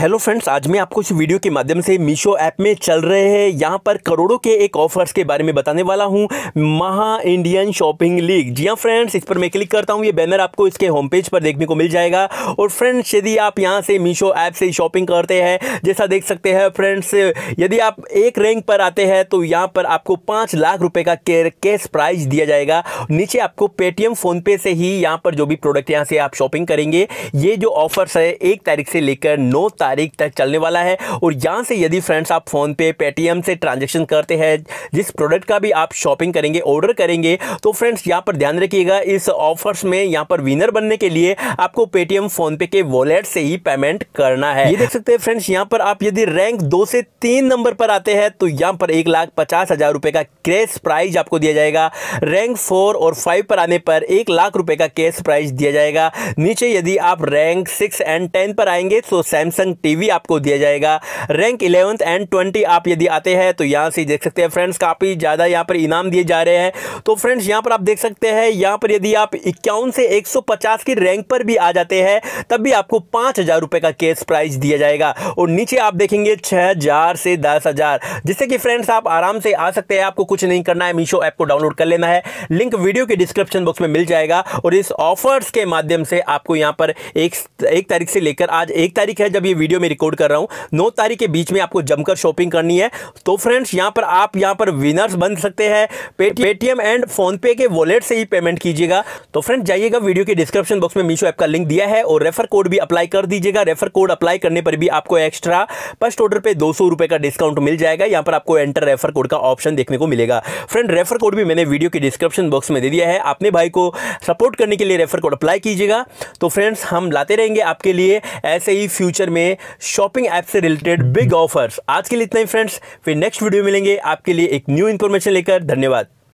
hello friends आज मैं आपको इस वीडियो के माध्यम से मीशो ऐप में चल रहे हैं यहाँ पर करोड़ों के एक ऑफर्स के बारे में बताने वाला हूँ महा इंडियन शॉपिंग लीग जी हाँ फ्रेंड्स इस पर मैं क्लिक करता हूँ ये बैनर आपको इसके होम पेज पर देखने को मिल जाएगा और फ्रेंड्स यदि आप यहाँ से मीशो ऐप से शॉपिंग करते हैं जैसा देख सकते हैं फ्रेंड्स यदि आप एक रैंक पर आते हैं तो यहाँ पर आपको पाँच लाख रुपये का कैश प्राइज दिया जाएगा नीचे आपको पेटीएम फ़ोनपे से ही यहाँ पर जो भी प्रोडक्ट यहाँ से आप शॉपिंग करेंगे ये जो ऑफर्स है एक तारीख से लेकर नौ तारीख तक चलने वाला है और यहाँ से यदि फ्रेंड्स आप फ़ोनपे पेटीएम से ट्रांजेक्शन करते हैं जिस प्रोडक्ट का भी आप शॉपिंग करेंगे ऑर्डर करेंगे तो फ्रेंड्स यहाँ पर ध्यान रखिएगा इस ऑफर्स में यहाँ पर विनर बनने के लिए आपको पेटीएम फ़ोनपे के वॉलेट से ही पेमेंट करना है ये देख सकते हैं फ्रेंड्स यहाँ पर आप यदि रैंक दो से तीन नंबर पर आते हैं तो यहाँ पर एक लाख पचास हज़ार रुपये का कैश प्राइज आपको दिया जाएगा रैंक फोर और फाइव पर आने पर एक लाख रुपये का कैश प्राइज दिया जाएगा नीचे यदि आप रैंक सिक्स एंड टेन पर आएंगे तो सैमसंग टीवी आपको दिया जाएगा रैंक इलेवंथ एंड ट्वेंटी आप यदि आते हैं तो यहाँ से देख सकते हैं फ्रेंड्स काफ़ी ज़्यादा यहाँ पर इनाम दिए जा रहे हैं तो फ्रेंड्स यहाँ पर आप देख सकते हैं यहाँ पर यदि आप इक्यावन से एक की रैंक पर भी आ जाते हैं तब भी आपको पाँच का केस प्राइज दिया जाएगा और नीचे आप देखेंगे छः से दस जिससे कि फ्रेंड्स आप आराम से आ सकते हैं आपको कुछ नहीं करना है मीशो ऐप को डाउनलोड कर लेना है लिंक वीडियो के डिस्क्रिप्शन बॉक्स में मिल जाएगा और इस ऑफर्स के माध्यम से आपको यहां पर एक, एक तारीख से लेकर आज एक तारीख है जब ये वीडियो वीडियो में रिकॉर्ड कर रहा हूँ नौ तारीख के बीच में आपको जमकर शॉपिंग करनी है तो फ्रेंड्स यहाँ पर आप यहाँ पर विनर्स बन सकते हैं पेटीएम एंड फोनपे के वॉलेट से ही पेमेंट कीजिएगा तो फ्रेंड जाइएगा वीडियो के डिस्क्रिप्शन बॉक्स में मीशो ऐप का लिंक दिया है और रेफर कोड भी अप्लाई कर दीजिएगा रेफर कोड अप्लाई करने पर भी आपको एक्स्ट्रा फर्स्ट ऑर्डर पर दो रुपए का डिस्काउंट मिल जाएगा यहाँ पर आपको एंटर रेफर कोड का ऑप्शन देखने को मिलेगा फ्रेंड रेफर कोड भी मैंने वीडियो के डिस्क्रिप्शन बॉक्स में दे दिया है अपने भाई को सपोर्ट करने के लिए रेफर कोड अप्लाई कीजिएगा तो फ्रेंड्स हम लाते रहेंगे आपके लिए ऐसे ही फ्यूचर में शॉपिंग ऐप से रिलेटेड बिग ऑफर्स आज के लिए इतना ही फ्रेंड्स फिर नेक्स्ट वीडियो मिलेंगे आपके लिए एक न्यू इन्फॉर्मेशन लेकर धन्यवाद